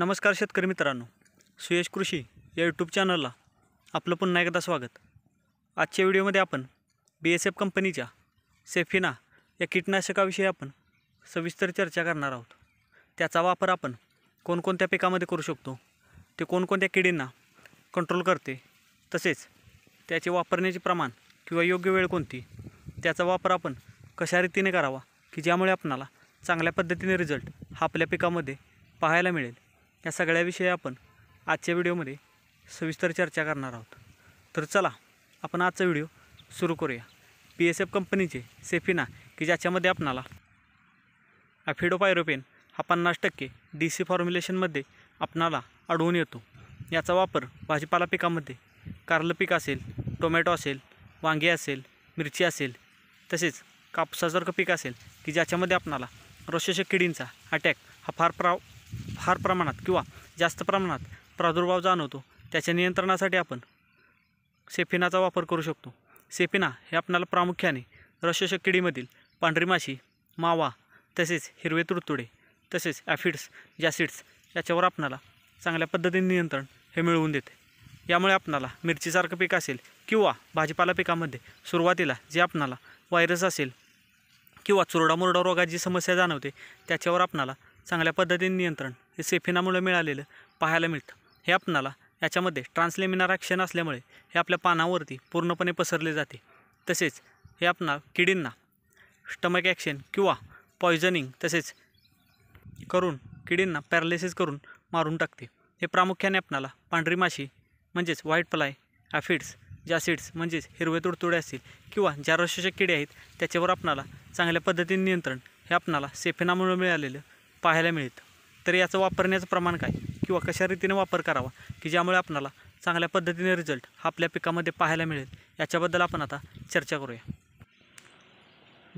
नमस्कार शेतकरी मित्रांनो सुयश कृषी या यूट्यूब चॅनलला आपलं पुन्हा एकदा स्वागत आजच्या व्हिडिओमध्ये आपण बी एस एफ कंपनीच्या सेफिना या कीटनाशकाविषयी आपण सविस्तर चर्चा करणार आहोत त्याचा वापर आपण कोणकोणत्या पिकामध्ये करू शकतो ते कोणकोणत्या किडींना कंट्रोल करते तसेच त्याचे वापरण्याचे प्रमाण किंवा योग्य वेळ कोणती त्याचा वापर आपण कशा रीतीने करावा की ज्यामुळे आपणाला चांगल्या पद्धतीने रिझल्ट हा आपल्या पिकामध्ये पाहायला मिळेल या सगळ्याविषयी आपण आजच्या व्हिडिओमध्ये सविस्तर चर्चा करणार आहोत तर चला आपण आजचा व्हिडिओ सुरू करूया पी एस एफ कंपनीचे सेफिना की ज्याच्यामध्ये आपणाला अफिडोपायरोपेन हा पन्नास टक्के डी सी फॉर्म्युलेशनमध्ये आपणाला आढळून येतो याचा वापर भाजीपाला पिकामध्ये कारलं पीक असेल टोमॅटो असेल वांगे असेल मिरची असेल तसेच कापसासारखं पीक असेल की ज्याच्यामध्ये आपणाला रोषशक किडींचा अटॅक हा फार प्रा फार प्रमाणात किंवा जास्त प्रमाणात प्रादुर्भाव जाणवतो त्याच्या नियंत्रणासाठी आपण सेफिनाचा वापर करू शकतो सेफिना हे आपणाला प्रामुख्याने रसशोषक किडीमधील पांढरी माशी मावा तसेच हिरवे तुडतुडे तसेच ॲफिड्स जॅसिड्स याच्यावर आपणाला चांगल्या पद्धतीने नियंत्रण हे मिळवून देते यामुळे आपणाला मिरचीसारखं पीक असेल किंवा भाजीपाला पिकामध्ये सुरुवातीला जे आपणाला व्हायरस असेल किंवा चुरडामुरडा रोगाची समस्या जाणवते त्याच्यावर आपणाला चांगल्या पद्धतीने नियंत्रण हे सेफिनामुळे मिळालेलं पाहायला मिळतं हे आपणाला याच्यामध्ये ट्रान्सलेमिनार ॲक्शन असल्यामुळे हे आपल्या पानावरती पूर्णपणे पसरले जाते तसेच हे आपणा किडींना स्टमक ॲक्शन किंवा पॉयझनिंग तसेच करून किडींना पॅरालिसिस करून मारून टाकते हे प्रामुख्याने आपणाला पांढरी माशी म्हणजेच व्हाईट फ्लाय ॲफिड्स सिड्स म्हणजेच हिरवे तुडतुडे असतील किंवा ज्या रशोच्या किडे आहेत त्याच्यावर आपणाला चांगल्या पद्धतीने नियंत्रण हे आपणाला सेफेनामुळे मिळालेलं पाहायला मिळतं तर याचं वापरण्याचं प्रमाण काय किंवा कशा रीतीने वापर करावा की ज्यामुळे आपल्याला चांगल्या पद्धतीने रिझल्ट हा आपल्या पिकामध्ये पाहायला मिळेल याच्याबद्दल आपण आता चर्चा करूया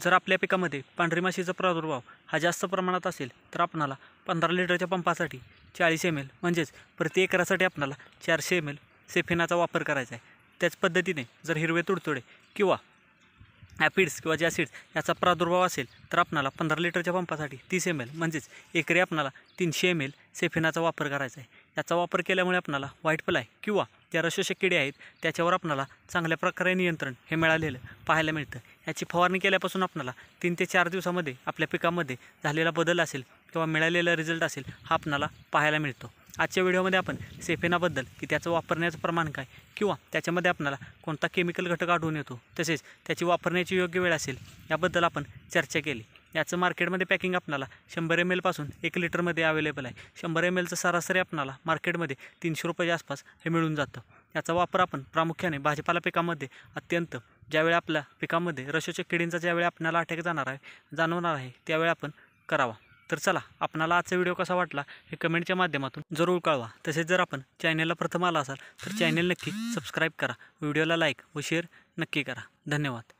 जर आपल्या पिकामध्ये पांढरी माशीचा प्रादुर्भाव हा जास्त प्रमाणात असेल तर आपणाला पंधरा लिटरच्या पंपासाठी चाळीस एम एल म्हणजेच प्रति एकरासाठी आपणाला चारशे एम एल सेफेनाचा वापर करायचा आहे त्याच पद्धतीने जर हिरवे तुडतुडे किंवा ॲपिड्स किंवा जे ॲसिड्स याचा प्रादुर्भाव असेल तर आपणाला पंधरा लिटरच्या पंपासाठी तीस एम एल म्हणजेच एकरी आपणाला तीनशे एम एल सेफिनाचा वापर करायचा आहे याचा वापर केल्यामुळे आपणाला व्हाईट फ्लाय किंवा ज्या रशोषक किडे आहेत त्याच्यावर आपणाला चांगल्या प्रकारे नियंत्रण हे मिळालेलं पाहायला मिळतं याची फवारणी केल्यापासून आपणाला तीन ते चार दिवसामध्ये आपल्या पिकामध्ये झालेला बदल असेल किंवा मिळालेला रिझल्ट असेल हा आपणाला पाहायला मिळतो आजच्या व्हिडिओमध्ये आपण सेफेनाबद्दल की त्याचं वापरण्याचं प्रमाण काय किंवा त्याच्यामध्ये आपल्याला कोणता केमिकल घटक आढळून येतो तसेच त्याची वापरण्याची योग्य वेळ असेल याबद्दल आपण चर्चा केली याचं मार्केटमध्ये पॅकिंग आपणाला शंभर एम एलपासून एक लिटरमध्ये अवेलेबल आहे शंभर एम एलचं सरासरी आपणाला मार्केटमध्ये तीनशे रुपयाच्या आसपास हे मिळून जातं याचा वापर आपण प्रामुख्याने भाजीपाला पिकामध्ये अत्यंत ज्यावेळी आपल्या पिकामध्ये रशोच्या किडींचा ज्यावेळी आपल्याला अटॅक जाणार आहे जाणवणार आहे त्यावेळी आपण करावा तर चला आपणाला आजचा व्हिडिओ कसा वाटला हे कमेंटच्या माध्यमातून जरूर कळवा तसेच जर आपण चॅनेलला प्रथम आला असाल तर चॅनेल नक्की सबस्क्राईब करा व्हिडिओला लाईक व शेअर नक्की करा धन्यवाद